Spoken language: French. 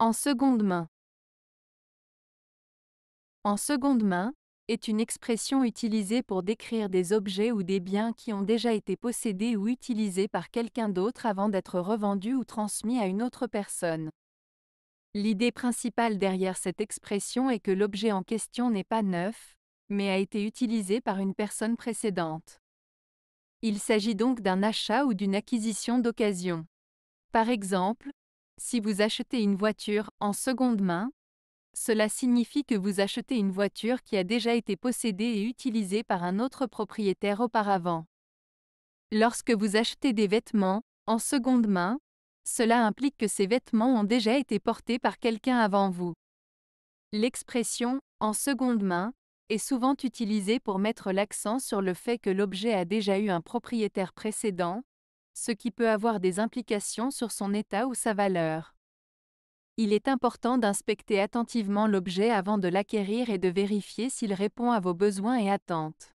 En seconde main. En seconde main est une expression utilisée pour décrire des objets ou des biens qui ont déjà été possédés ou utilisés par quelqu'un d'autre avant d'être revendus ou transmis à une autre personne. L'idée principale derrière cette expression est que l'objet en question n'est pas neuf, mais a été utilisé par une personne précédente. Il s'agit donc d'un achat ou d'une acquisition d'occasion. Par exemple, si vous achetez une voiture en seconde main, cela signifie que vous achetez une voiture qui a déjà été possédée et utilisée par un autre propriétaire auparavant. Lorsque vous achetez des vêtements en seconde main, cela implique que ces vêtements ont déjà été portés par quelqu'un avant vous. L'expression en seconde main est souvent utilisée pour mettre l'accent sur le fait que l'objet a déjà eu un propriétaire précédent, ce qui peut avoir des implications sur son état ou sa valeur. Il est important d'inspecter attentivement l'objet avant de l'acquérir et de vérifier s'il répond à vos besoins et attentes.